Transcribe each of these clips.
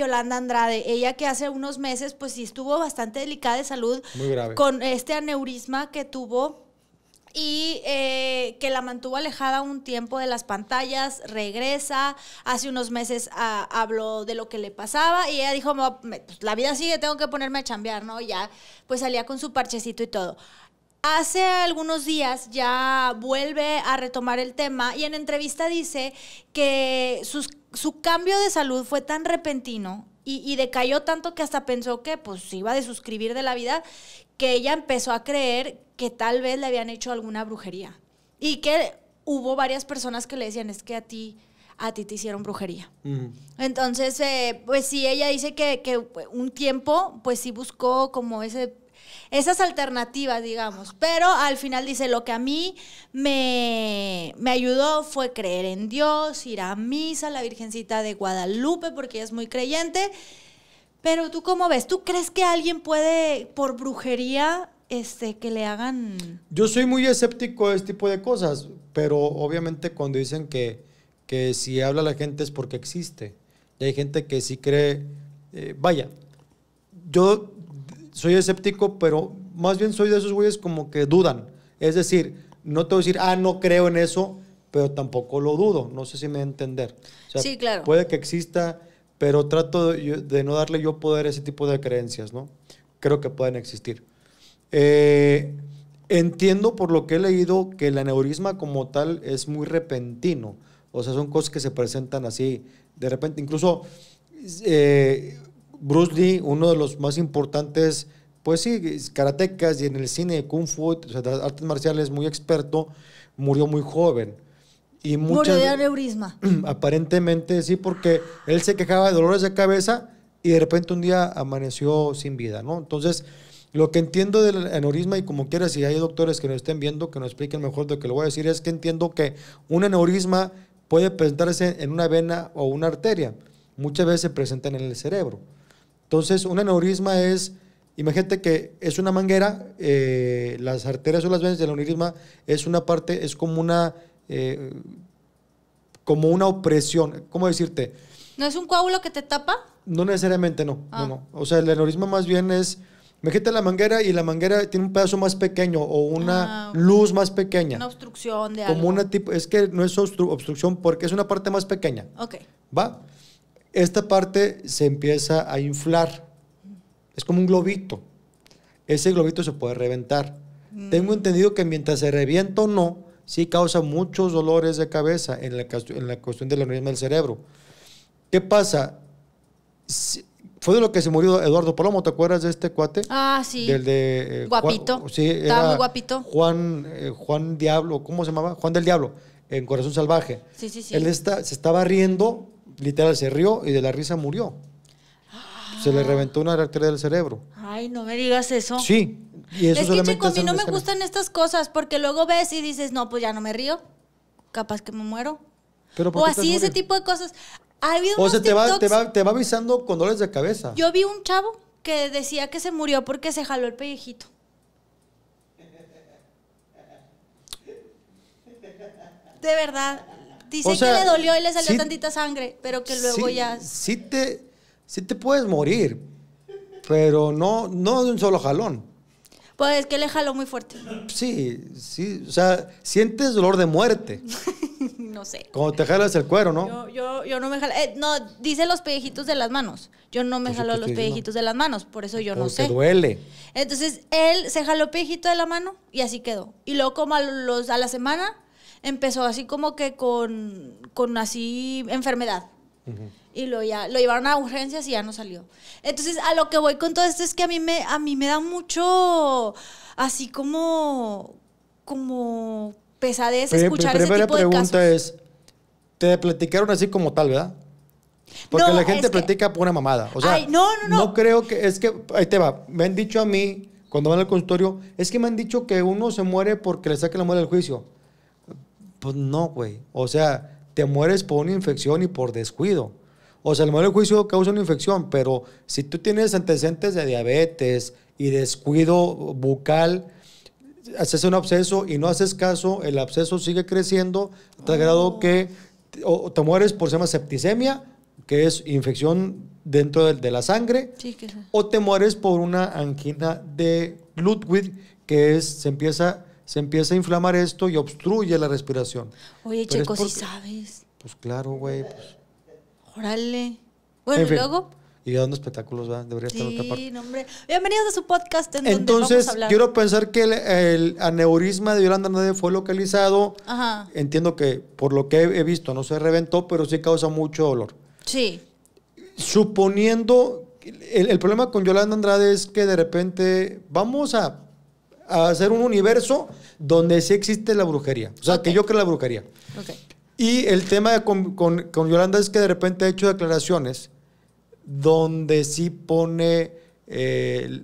Yolanda Andrade, ella que hace unos meses pues sí estuvo bastante delicada de salud con este aneurisma que tuvo y eh, que la mantuvo alejada un tiempo de las pantallas, regresa, hace unos meses ah, habló de lo que le pasaba y ella dijo, pues, la vida sigue, tengo que ponerme a chambear, ¿no? ya pues salía con su parchecito y todo. Hace algunos días ya vuelve a retomar el tema y en entrevista dice que su cambio de salud fue tan repentino y, decayó tanto que hasta pensó que pues iba a suscribir de la vida, que ella empezó a creer que tal vez le habían hecho alguna brujería y que hubo varias personas que le decían es que a ti a ti te hicieron brujería. Entonces, eh, pues sí, ella dice que, que, un tiempo, pues sí buscó como ese esas alternativas, digamos. Pero al final dice, lo que a mí me, me ayudó fue creer en Dios, ir a misa, la Virgencita de Guadalupe, porque ella es muy creyente. Pero tú cómo ves, ¿tú crees que alguien puede por brujería este, que le hagan... Yo soy muy escéptico de este tipo de cosas, pero obviamente cuando dicen que, que si habla la gente es porque existe, y hay gente que sí cree, eh, vaya, yo soy escéptico, pero más bien soy de esos güeyes como que dudan. Es decir, no te voy a decir, ah, no creo en eso, pero tampoco lo dudo. No sé si me voy a entender. sí, claro. Puede que exista, pero trato de, no darle yo poder a ese tipo de creencias, ¿no? Creo que pueden existir. Eh, entiendo por lo que he leído que el aneurisma como tal es muy repentino. O sea, son cosas que se presentan así de repente. Incluso eh, Bruce Lee, uno de los más importantes, pues sí, karatecas y en el cine, kung fu, o sea, artes marciales, muy experto, murió muy joven. Y Murió de aneurisma. Aparentemente sí, porque él se quejaba de dolores de cabeza y de repente un día amaneció sin vida, ¿no? Entonces, lo que entiendo del aneurisma, y como quiera, si hay doctores que nos estén viendo, que nos expliquen mejor de lo que lo voy a decir, es que entiendo que un aneurisma puede presentarse en una vena o una arteria. Muchas veces se presentan en el cerebro. Entonces, un aneurisma es, imagínate que es una manguera, eh, las arterias o las venas del aneurisma es una parte, es como una, eh, como una opresión, ¿cómo decirte? ¿No es un coágulo que te tapa? No necesariamente, no, ah. no, O sea, el aneurisma más bien es, imagínate la manguera y la manguera tiene un pedazo más pequeño o una ah, luz más pequeña. Una obstrucción de como una tipo, es que no es obstrucción porque es una parte más pequeña. Ok. ¿Va? esta parte se empieza a inflar. Es como un globito. Ese globito se puede reventar. Mm. Tengo entendido que mientras se revienta o no, sí causa muchos dolores de cabeza en la, en la cuestión del aneurisma del cerebro. ¿Qué pasa? fue de lo que se murió Eduardo Palomo, ¿te acuerdas de este cuate? Ah, sí. Del de... Eh, guapito. Juan, sí, era guapito. Juan, Juan Diablo, ¿cómo se llamaba? Juan del Diablo, en Corazón Salvaje. Sí, sí, sí. Él está, se estaba riendo literal se rió y de la risa murió. Se le reventó una arteria del cerebro. Ay, no me digas eso. Sí. Y es que, chico, a mí no me gustan estas cosas porque luego ves y dices, no, pues ya no me río. Capaz que me muero. o así, ese tipo de cosas. o sea, te va, te, va, te va avisando con dolores de cabeza. Yo vi un chavo que decía que se murió porque se jaló el pellejito. De verdad. Dice que le dolió y le salió tantita sangre, pero que luego ya. Sí te, sí te puedes morir, pero no, no de un solo jalón. Pues es que le jaló muy fuerte. Sí, sí, o sea, sientes dolor de muerte. no sé. Como te jalas el cuero, ¿no? Yo, yo, no me jalo. Eh, no, dice los pellejitos de las manos. Yo no me pues jaló los pellejitos de las manos, por eso yo no sé. duele. Entonces él se jaló pellejito de la mano y así quedó. Y luego, como los, a la semana, empezó así como que con, así enfermedad. Y lo, ya, lo llevaron a urgencias y ya no salió. Entonces, a lo que voy con todo esto es que a mí me, a mí me da mucho, así como, como pesadez escuchar ese tipo de primera pregunta es, te platicaron así como tal, ¿verdad? Porque la gente platica por una mamada. O sea, no, no, no. No creo que, es que, ahí te va, me han dicho a mí, cuando van al consultorio, es que me han dicho que uno se muere porque le saquen la muerte del juicio. Pues no, güey. O sea, te mueres por una infección y por descuido. O sea, el mal juicio causa una infección, pero si tú tienes antecedentes de diabetes y descuido bucal, haces un absceso y no haces caso, el absceso sigue creciendo hasta grado oh. que o te mueres por se septicemia, que es infección dentro de, la sangre, o te mueres por una angina de Ludwig, que es, se empieza se empieza a inflamar esto y obstruye la respiración. Oye, Checo, si sabes. Pues claro, güey. Pues. Órale. Bueno, luego. y luego. Y espectáculos, ¿verdad? Debería estar en otra parte. Bienvenidos a su podcast. En Entonces, donde vamos quiero pensar que el, aneurisma de Yolanda Andrade fue localizado. Ajá. Entiendo que, por lo que he visto, no se reventó, pero sí causa mucho dolor. Sí. Suponiendo. el problema con Yolanda Andrade es que de repente vamos a a hacer un universo donde sí existe la brujería. O sea, que yo creo la brujería. Y el tema con, Yolanda es que de repente ha hecho declaraciones donde sí pone eh,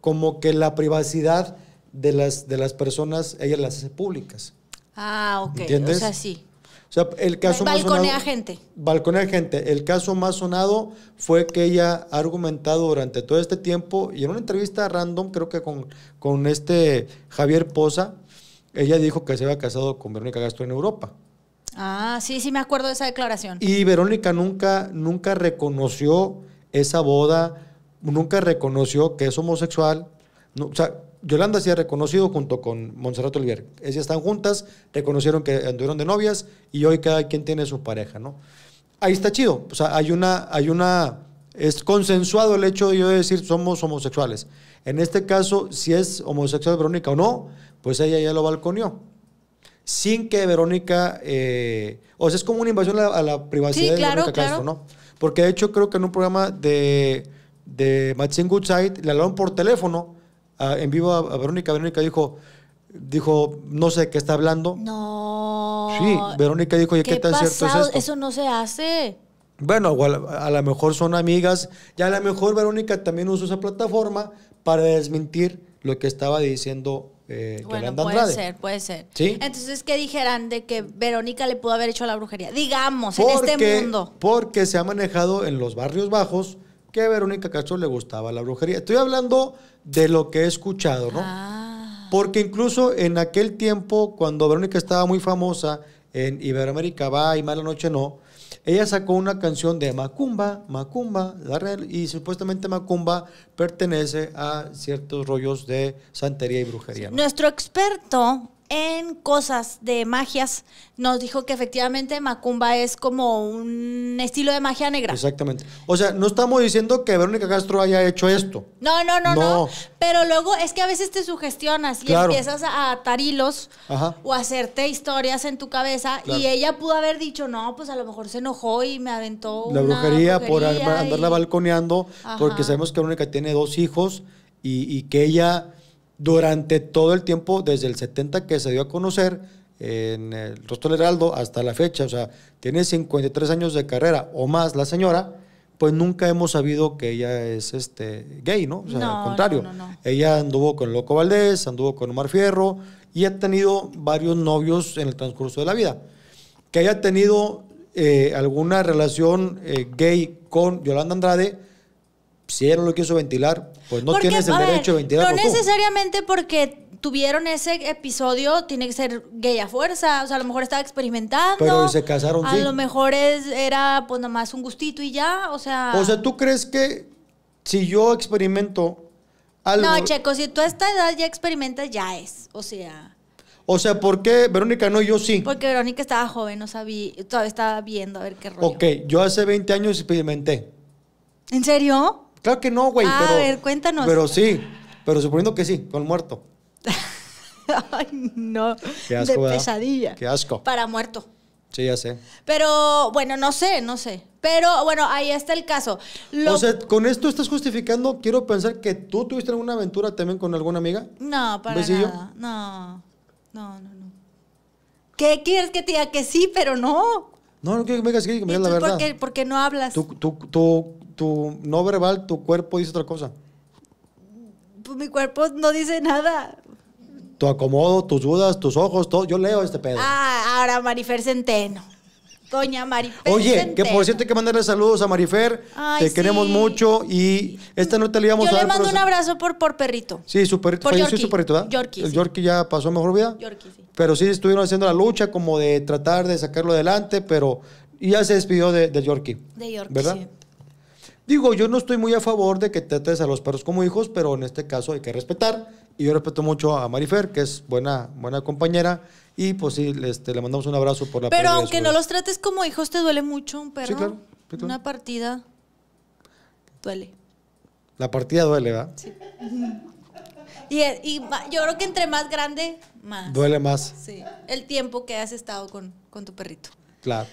como que la privacidad de las, de las personas, ella las hace públicas. Ah, ok. ¿Entiendes? O sea, sí. O sea, el caso más sonado, gente. Balconea gente. El caso más sonado fue que ella ha argumentado durante todo este tiempo y en una entrevista random, creo que con, con este Javier Poza, ella dijo que se había casado con Verónica Castro en Europa. Ah, sí, sí me acuerdo de esa declaración. Y Verónica nunca, nunca reconoció esa boda, nunca reconoció que es homosexual. o sea, Yolanda se ha reconocido junto con Montserrat Olivier, Ellas están juntas, reconocieron que anduvieron de novias y hoy cada quien tiene su pareja, ¿no? Ahí está chido. O sea, hay una, hay una, es consensuado el hecho de yo decir somos homosexuales. En este caso, si es homosexual Verónica o no, pues ella ya lo balconió Sin que Verónica, eh, o sea, es como una invasión a la, privacidad de Verónica Castro, ¿no? Porque de hecho creo que en un programa de, de Goodside le hablaron por teléfono Ah, en vivo a, Verónica. Verónica dijo, dijo, no sé de qué está hablando. No. Sí, Verónica dijo, ¿y qué, tan cierto es Eso no se hace. Bueno, a, lo mejor son amigas. Y a lo mejor Verónica también usó esa plataforma para desmentir lo que estaba diciendo eh, bueno, puede ser, puede ser. ¿Sí? Entonces, ¿qué dijeran de que Verónica le pudo haber hecho la brujería? Digamos, en este mundo. Porque se ha manejado en los barrios bajos que a Verónica Castro le gustaba la brujería. Estoy hablando de lo que he escuchado, ¿no? Ah. Porque incluso en aquel tiempo, cuando Verónica estaba muy famosa en Iberoamérica va y Mala Noche no, ella sacó una canción de Macumba, Macumba, y supuestamente Macumba pertenece a ciertos rollos de santería y brujería. Nuestro experto en cosas de magias, nos dijo que efectivamente Macumba es como un estilo de magia negra. Exactamente. O sea, no estamos diciendo que Verónica Castro haya hecho esto. No, no, no, no. Pero luego es que a veces te sugestionas y empiezas a atar hilos o hacerte historias en tu cabeza. Y ella pudo haber dicho, no, pues a lo mejor se enojó y me aventó. La una brujería, por andarla balconeando, porque sabemos que Verónica tiene dos hijos y, y que ella durante todo el tiempo, desde el 70 que se dio a conocer en el Rostro del Heraldo hasta la fecha, o sea, tiene 53 años de carrera o más la señora, pues nunca hemos sabido que ella es este, gay, ¿no? O sea, al contrario, ella anduvo con Loco Valdés, anduvo con Omar Fierro y ha tenido varios novios en el transcurso de la vida. Que haya tenido eh, alguna relación eh, gay con Yolanda Andrade, si ella no lo quiso ventilar, pues no tienes el derecho de ventilar. No necesariamente porque tuvieron ese episodio, tiene que ser gay a fuerza. O sea, a lo mejor estaba experimentando. Pero se casaron, A lo mejor era pues nomás un gustito y ya, o sea. O sea, ¿tú crees que si yo experimento algo. No, Checo, si tú a esta edad ya experimentas, ya es. O sea. O sea, ¿por qué Verónica no y yo sí? Porque Verónica estaba joven, no sabía, todavía estaba viendo a ver qué rollo. Ok, yo hace 20 años experimenté. ¿En serio? Claro que no, güey. Ah, pero, a ver, cuéntanos. Pero sí, pero suponiendo que sí, con muerto. Ay, no. Qué asco, de pesadilla. Qué asco. Para muerto. Sí, ya sé. Pero, bueno, no sé, no sé. Pero, bueno, ahí está el caso. Entonces, O sea, con esto estás justificando, quiero pensar que tú tuviste alguna aventura también con alguna amiga. No, para nada. No, no, no, no. ¿Qué quieres que te diga? Que sí, pero no. No, no quiero que me digas que me digas la verdad. Por qué, no hablas? Tú, tú, tú, tu no verbal, tu cuerpo dice otra cosa. Pues mi cuerpo no dice nada. Tu acomodo, tus dudas, tus ojos, todo. Yo leo este pedo. Ah, ahora Marifer Centeno. Doña Marifer. Oye, que por cierto hay que mandarle saludos a Marifer. Ay, te queremos mucho y esta noche le íbamos a dar. le mando un abrazo por, por perrito. Sí, su perrito. Por su perrito, ¿verdad? Yorkie, El Yorkie ya pasó mejor vida. Yorkie, sí. Pero sí estuvieron haciendo la lucha como de tratar de sacarlo adelante, pero ya se despidió de, Yorkie. De Yorkie, ¿verdad? Digo, yo no estoy muy a favor de que trates a los perros como hijos, pero en este caso hay que respetar. Y yo respeto mucho a Marifer, que es buena, buena compañera. Y pues sí, este, le mandamos un abrazo por la Pero aunque no los trates como hijos, ¿te duele mucho un perro? Sí, claro. Una partida duele. La partida duele, ¿verdad? Sí. Y, yo creo que entre más grande, más. Duele más. Sí. El tiempo que has estado con tu perrito. Claro.